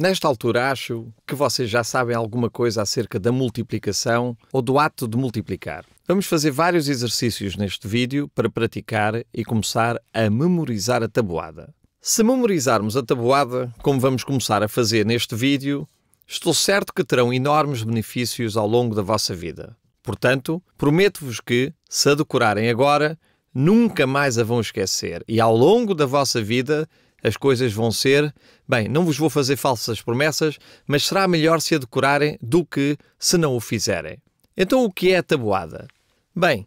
Nesta altura, acho que vocês já sabem alguma coisa acerca da multiplicação ou do ato de multiplicar. Vamos fazer vários exercícios neste vídeo para praticar e começar a memorizar a tabuada. Se memorizarmos a tabuada, como vamos começar a fazer neste vídeo, estou certo que terão enormes benefícios ao longo da vossa vida. Portanto, prometo-vos que, se a decorarem agora, nunca mais a vão esquecer e ao longo da vossa vida as coisas vão ser. Bem, não vos vou fazer falsas promessas, mas será melhor se a decorarem do que se não o fizerem. Então, o que é a tabuada? Bem,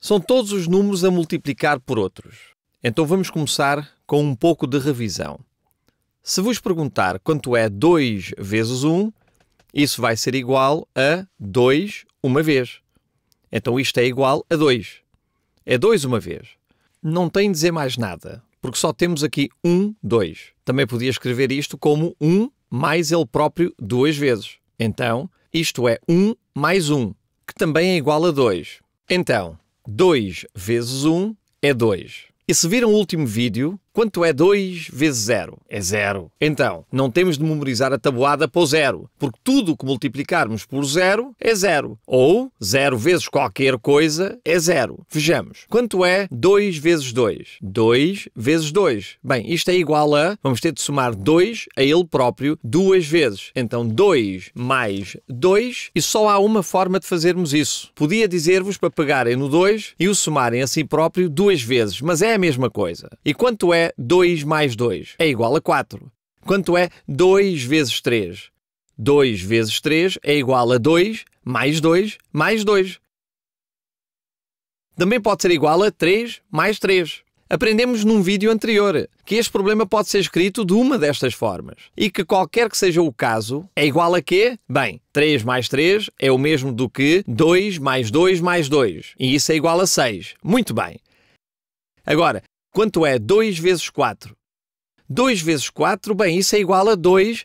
são todos os números a multiplicar por outros. Então, vamos começar com um pouco de revisão. Se vos perguntar quanto é 2 vezes 1, isso vai ser igual a 2 uma vez. Então isto é igual a 2. É 2 uma vez. Não tem dizer mais nada porque só temos aqui um, dois. Também podia escrever isto como um mais ele próprio duas vezes. Então, isto é um mais um, que também é igual a dois. Então, 2 vezes 1 um é 2. E se viram o último vídeo, Quanto é 2 vezes 0? É 0. Então, não temos de memorizar a tabuada para o 0, porque tudo o que multiplicarmos por 0 é 0. Ou 0 vezes qualquer coisa é 0. Vejamos. Quanto é 2 vezes 2? 2 vezes 2. Bem, isto é igual a. Vamos ter de somar 2 a ele próprio duas vezes. Então, 2 mais 2, e só há uma forma de fazermos isso. Podia dizer-vos para pegarem no 2 e o somarem a si próprio duas vezes, mas é a mesma coisa. E quanto é 2 mais 2? É igual a 4. Quanto é 2 vezes 3? 2 vezes 3 é igual a 2 mais 2 mais 2. Também pode ser igual a 3 mais 3. Aprendemos num vídeo anterior que este problema pode ser escrito de uma destas formas e que qualquer que seja o caso é igual a quê? Bem, 3 mais 3 é o mesmo do que 2 mais 2 mais 2 e isso é igual a 6. Muito bem. Agora, Quanto é 2 vezes 4? 2 vezes 4, bem, isso é igual a 2,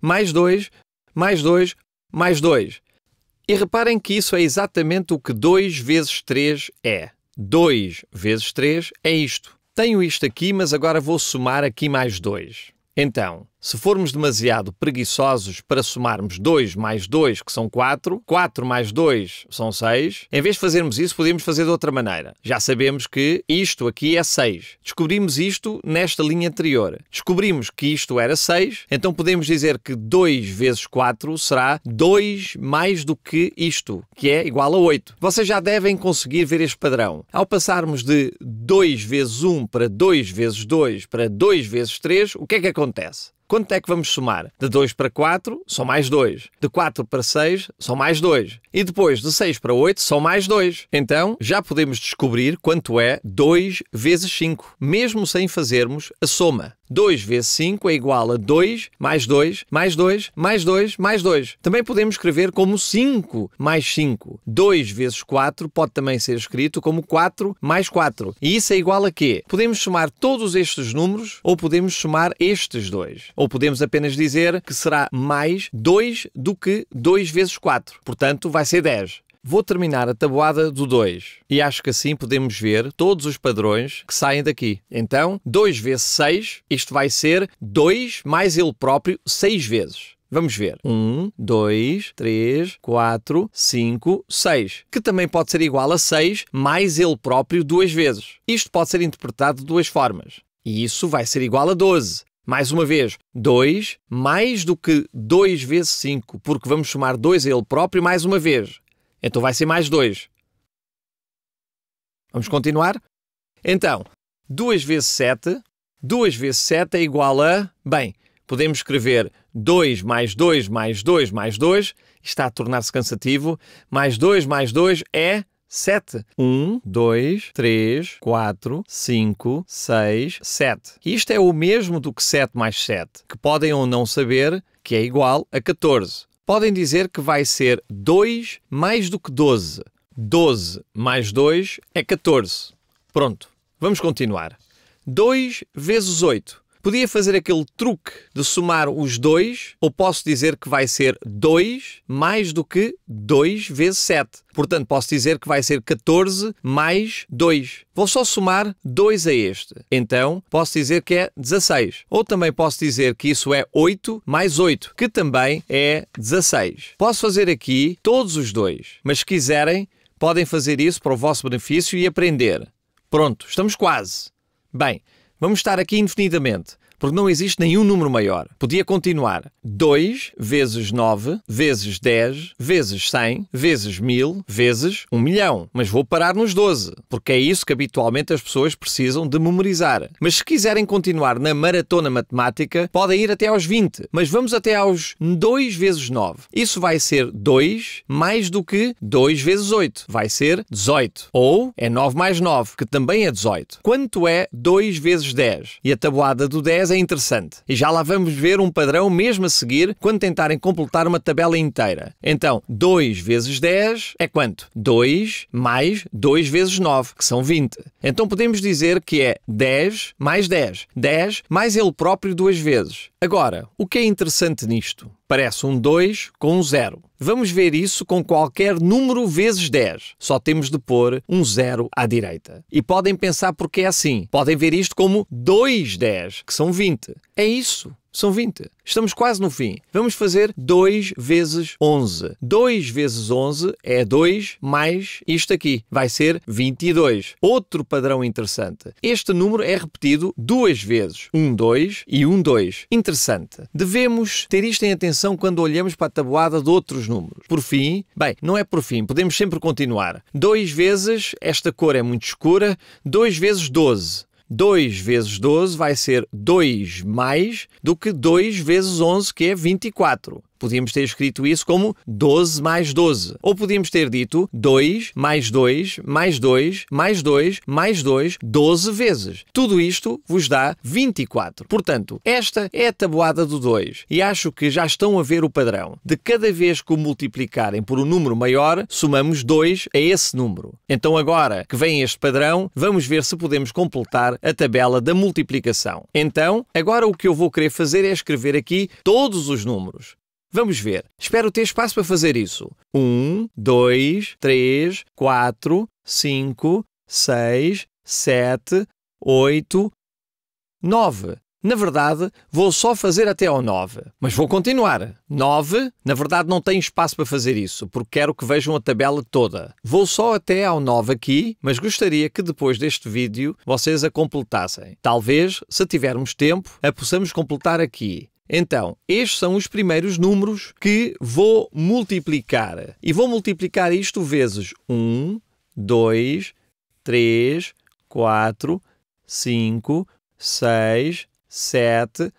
mais 2, mais 2, mais 2. E reparem que isso é exatamente o que 2 vezes 3 é. 2 vezes 3 é isto. Tenho isto aqui, mas agora vou somar aqui mais 2. Então, se formos demasiado preguiçosos para somarmos 2 mais 2, que são 4, 4 mais 2 são 6, em vez de fazermos isso, podemos fazer de outra maneira. Já sabemos que isto aqui é 6. Descobrimos isto nesta linha anterior. Descobrimos que isto era 6, então podemos dizer que 2 vezes 4 será 2 mais do que isto, que é igual a 8. Vocês já devem conseguir ver este padrão. Ao passarmos de 2 vezes 1 para 2 vezes 2 para 2 vezes 3, o que é que acontece? Quanto é que vamos somar? De 2 para 4, são mais 2. De 4 para 6, são mais 2. E depois, de 6 para 8, são mais 2. Então, já podemos descobrir quanto é 2 vezes 5, mesmo sem fazermos a soma. 2 vezes 5 é igual a 2 mais 2 mais 2 mais 2 mais 2. Também podemos escrever como 5 mais 5. 2 vezes 4 pode também ser escrito como 4 mais 4. E isso é igual a quê? Podemos somar todos estes números ou podemos somar estes dois. Ou podemos apenas dizer que será mais 2 do que 2 vezes 4. Portanto, vai ser 10. Vou terminar a tabuada do 2 e acho que assim podemos ver todos os padrões que saem daqui. Então, 2 vezes 6, isto vai ser 2 mais ele próprio 6 vezes. Vamos ver. 1, 2, 3, 4, 5, 6. Que também pode ser igual a 6 mais ele próprio duas vezes. Isto pode ser interpretado de duas formas. E isso vai ser igual a 12. Mais uma vez, 2 mais do que 2 vezes 5, porque vamos somar 2 a ele próprio mais uma vez. Então vai ser mais 2. Vamos continuar? Então, 2 vezes 7. 2 vezes 7 é igual a. Bem, podemos escrever 2 mais 2 mais 2 mais 2. Está a tornar-se cansativo. Mais 2 mais 2 é 7. 1, 2, 3, 4, 5, 6, 7. Isto é o mesmo do que 7 mais 7, que podem ou não saber que é igual a 14 podem dizer que vai ser 2 mais do que 12. 12 mais 2 é 14. Pronto, vamos continuar. 2 vezes 8. Podia fazer aquele truque de somar os dois, ou posso dizer que vai ser 2 mais do que 2 vezes 7. Portanto, posso dizer que vai ser 14 mais 2. Vou só somar 2 a este. Então, posso dizer que é 16. Ou também posso dizer que isso é 8 mais 8, que também é 16. Posso fazer aqui todos os dois, mas se quiserem, podem fazer isso para o vosso benefício e aprender. Pronto, estamos quase. Bem, Vamos estar aqui indefinidamente porque não existe nenhum número maior. Podia continuar. 2 vezes 9, vezes 10, vezes 100, vezes 1000, vezes 1 milhão. Mas vou parar nos 12, porque é isso que habitualmente as pessoas precisam de memorizar. Mas se quiserem continuar na maratona matemática, podem ir até aos 20. Mas vamos até aos 2 vezes 9. Isso vai ser 2 mais do que 2 vezes 8. Vai ser 18. Ou é 9 mais 9, que também é 18. Quanto é 2 vezes 10? E a tabuada do 10 é interessante. E já lá vamos ver um padrão mesmo a seguir quando tentarem completar uma tabela inteira. Então, 2 vezes 10 é quanto? 2 mais 2 vezes 9, que são 20. Então podemos dizer que é 10 mais 10. 10 mais ele próprio duas vezes. Agora, o que é interessante nisto? Parece um 2 com um 0. Vamos ver isso com qualquer número vezes 10. Só temos de pôr um 0 à direita. E podem pensar porque é assim. Podem ver isto como 2 10, que são 20. É isso são 20. Estamos quase no fim. Vamos fazer 2 vezes 11. 2 vezes 11 é 2 mais isto aqui. Vai ser 22. Outro padrão interessante. Este número é repetido duas vezes. 1, um, 2 e 1, um, 2. Interessante. Devemos ter isto em atenção quando olhamos para a tabuada de outros números. Por fim, bem, não é por fim, podemos sempre continuar. 2 vezes, esta cor é muito escura, 2 vezes 12. 2 vezes 12 vai ser 2 mais do que 2 vezes 11, que é 24. Podíamos ter escrito isso como 12 mais 12. Ou podíamos ter dito 2 mais 2 mais 2 mais 2 mais 2 12 vezes. Tudo isto vos dá 24. Portanto, esta é a tabuada do 2 e acho que já estão a ver o padrão. De cada vez que o multiplicarem por um número maior, somamos 2 a esse número. Então agora que vem este padrão, vamos ver se podemos completar a tabela da multiplicação. Então, agora o que eu vou querer fazer é escrever aqui todos os números. Vamos ver. Espero ter espaço para fazer isso. 1, 2, 3, 4, 5, 6, 7, 8, 9. Na verdade, vou só fazer até ao 9, mas vou continuar. 9, na verdade, não tenho espaço para fazer isso, porque quero que vejam a tabela toda. Vou só até ao 9 aqui, mas gostaria que depois deste vídeo vocês a completassem. Talvez, se tivermos tempo, a possamos completar aqui. Então, estes são os primeiros números que vou multiplicar. E vou multiplicar isto vezes 1, 2, 3, 4, 5, 6, 7,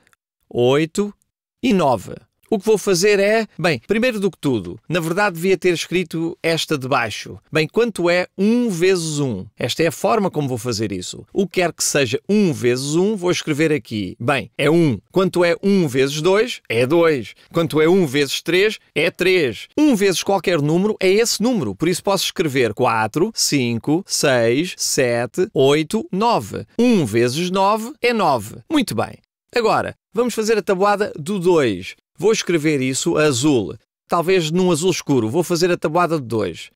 8 e 9. O que vou fazer é, bem, primeiro do que tudo, na verdade devia ter escrito esta de baixo. Bem, quanto é 1 vezes 1? Esta é a forma como vou fazer isso. O que quer que seja 1 vezes 1, vou escrever aqui. Bem, é 1. Quanto é 1 vezes 2? É 2. Quanto é 1 vezes 3? É 3. 1 vezes qualquer número é esse número, por isso posso escrever 4, 5, 6, 7, 8, 9. 1 vezes 9 é 9. Muito bem. Agora, vamos fazer a tabuada do 2. Vou escrever isso azul, talvez num azul escuro, vou fazer a tabuada de dois.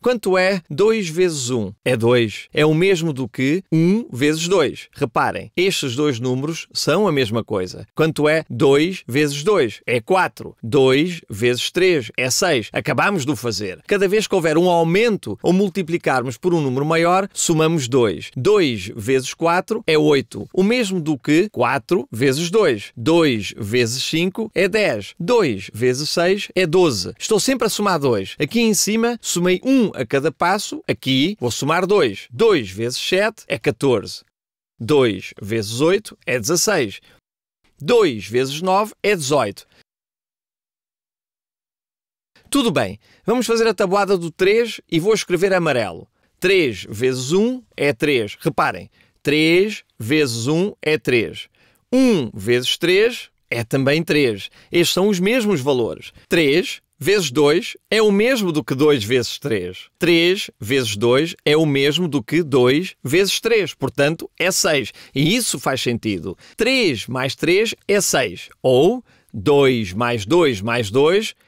Quanto é 2 vezes 1? É 2. É o mesmo do que 1 vezes 2. Reparem, estes dois números são a mesma coisa. Quanto é 2 vezes 2? É 4. 2 vezes 3 é 6. Acabamos de o fazer. Cada vez que houver um aumento ou multiplicarmos por um número maior, somamos 2. 2 vezes 4 é 8. O mesmo do que 4 vezes 2. 2 vezes 5 é 10. 2 vezes 6 é 12. Estou sempre a somar 2. Aqui em cima, somei 1 1 a cada passo, aqui vou somar 2. 2 vezes 7 é 14. 2 vezes 8 é 16. 2 vezes 9 é 18. Tudo bem, vamos fazer a tabuada do 3 e vou escrever amarelo. 3 vezes 1 é 3. Reparem, 3 vezes 1 é 3. 1 vezes 3 é também 3. Estes são os mesmos valores. 3 vezes 2 é o mesmo do que 2 vezes 3. 3 vezes 2 é o mesmo do que 2 vezes 3, portanto é 6. E isso faz sentido. 3 mais 3 é 6. Ou 2 mais 2 mais 2 é 6.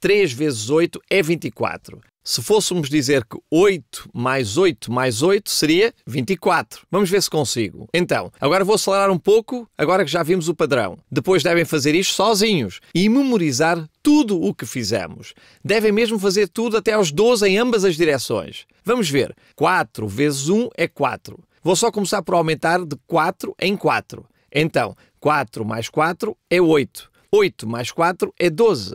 3 vezes 8 é 24. Se fôssemos dizer que 8 mais 8 mais 8 seria 24. Vamos ver se consigo. Então, agora vou acelerar um pouco, agora que já vimos o padrão. Depois devem fazer isto sozinhos e memorizar tudo o que fizemos. Devem mesmo fazer tudo até aos 12 em ambas as direções. Vamos ver. 4 vezes 1 é 4. Vou só começar por aumentar de 4 em 4. Então, 4 mais 4 é 8. 8 mais 4 é 12.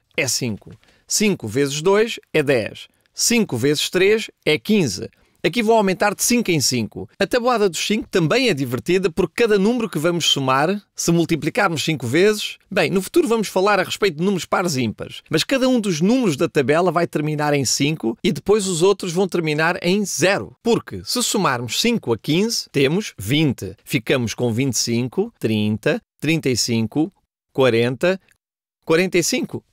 é 5. 5 vezes 2 é 10. 5 vezes 3 é 15. Aqui vou aumentar de 5 em 5. A tabuada dos 5 também é divertida porque cada número que vamos somar, se multiplicarmos 5 vezes, bem, no futuro vamos falar a respeito de números pares e ímpares, mas cada um dos números da tabela vai terminar em 5 e depois os outros vão terminar em 0. Porque se somarmos 5 a 15, temos 20. Ficamos com 25, 30, 35, 40, 45.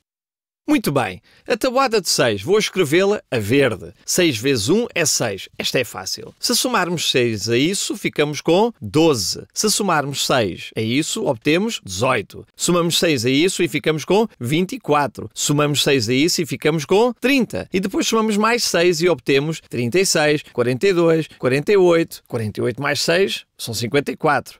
Muito bem, a tabuada de 6, vou escrevê-la a verde. 6 vezes 1 é 6, esta é fácil. Se somarmos 6 a isso, ficamos com 12. Se somarmos 6 a isso, obtemos 18. Somamos 6 a isso e ficamos com 24. Somamos 6 a isso e ficamos com 30. E depois somamos mais 6 e obtemos 36, 42, 48. 48 mais 6 são 54.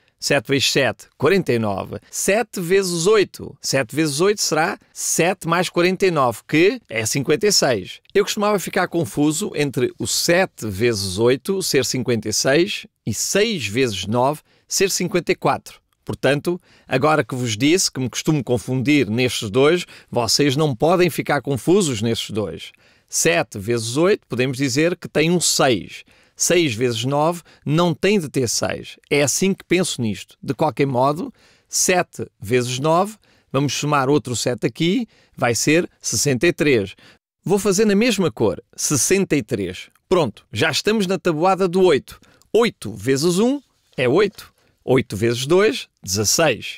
7 vezes 7, 49. 7 vezes 8. 7 vezes 8 será 7 mais 49, que é 56. Eu costumava ficar confuso entre o 7 vezes 8 ser 56 e 6 vezes 9 ser 54. Portanto, agora que vos disse que me costumo confundir nestes dois, vocês não podem ficar confusos nestes dois. 7 vezes 8 podemos dizer que tem um 6. 6 vezes 9 não tem de ter 6. É assim que penso nisto. De qualquer modo, 7 vezes 9, vamos somar outro 7 aqui, vai ser 63. Vou fazer na mesma cor, 63. Pronto, já estamos na tabuada do 8. 8 vezes 1 é 8. 8 vezes 2, 16.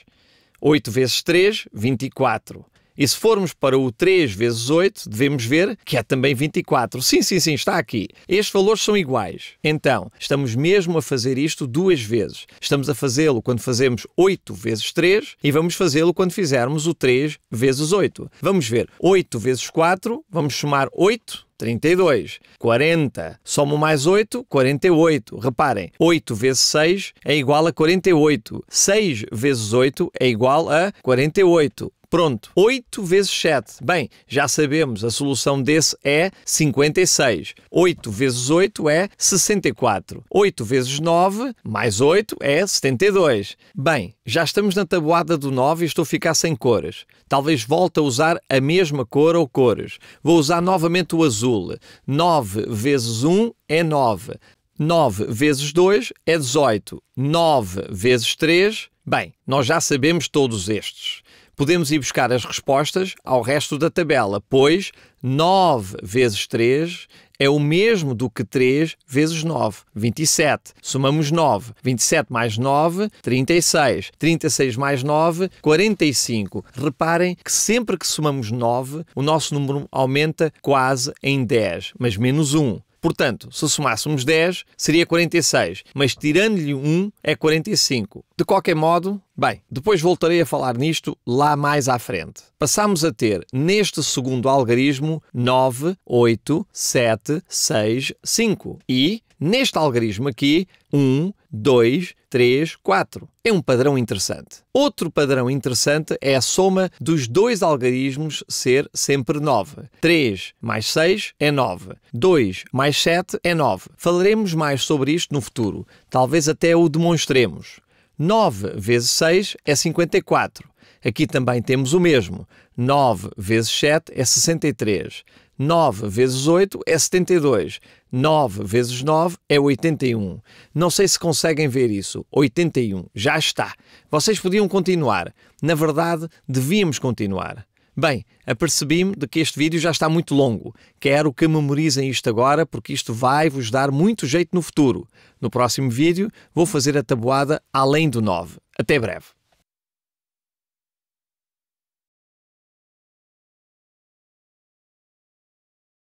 8 vezes 3, 24. E se formos para o 3 vezes 8, devemos ver que é também 24. Sim, sim, sim, está aqui. Estes valores são iguais. Então, estamos mesmo a fazer isto duas vezes. Estamos a fazê-lo quando fazemos 8 vezes 3 e vamos fazê-lo quando fizermos o 3 vezes 8. Vamos ver. 8 vezes 4, vamos somar 8 32. 40. Somo mais 8, 48. Reparem, 8 vezes 6 é igual a 48. 6 vezes 8 é igual a 48. Pronto, 8 vezes 7. Bem, já sabemos, a solução desse é 56. 8 vezes 8 é 64. 8 vezes 9, mais 8, é 72. Bem, já estamos na tabuada do 9 e estou a ficar sem cores. Talvez volte a usar a mesma cor ou cores. Vou usar novamente o azul. 9 vezes 1 é 9. 9 vezes 2 é 18. 9 vezes 3, bem, nós já sabemos todos estes podemos ir buscar as respostas ao resto da tabela, pois 9 vezes 3 é o mesmo do que 3 vezes 9, 27. Somamos 9. 27 mais 9, 36. 36 mais 9, 45. Reparem que sempre que somamos 9, o nosso número aumenta quase em 10, mas menos 1. Portanto, se somássemos 10, seria 46, mas tirando-lhe 1 é 45. De qualquer modo, bem, depois voltarei a falar nisto lá mais à frente. Passamos a ter, neste segundo algarismo, 9, 8, 7, 6, 5. E, neste algarismo aqui, 1, 2, 3. 3, 4. É um padrão interessante. Outro padrão interessante é a soma dos dois algarismos ser sempre 9. 3 mais 6 é 9. 2 mais 7 é 9. Falaremos mais sobre isto no futuro. Talvez até o demonstremos. 9 vezes 6 é 54. Aqui também temos o mesmo. 9 vezes 7 é 63. 9 vezes 8 é 72. 9 vezes 9 é 81. Não sei se conseguem ver isso. 81. Já está. Vocês podiam continuar. Na verdade, devíamos continuar. Bem, apercebi-me de que este vídeo já está muito longo. Quero que memorizem isto agora porque isto vai vos dar muito jeito no futuro. No próximo vídeo, vou fazer a tabuada além do 9. Até breve.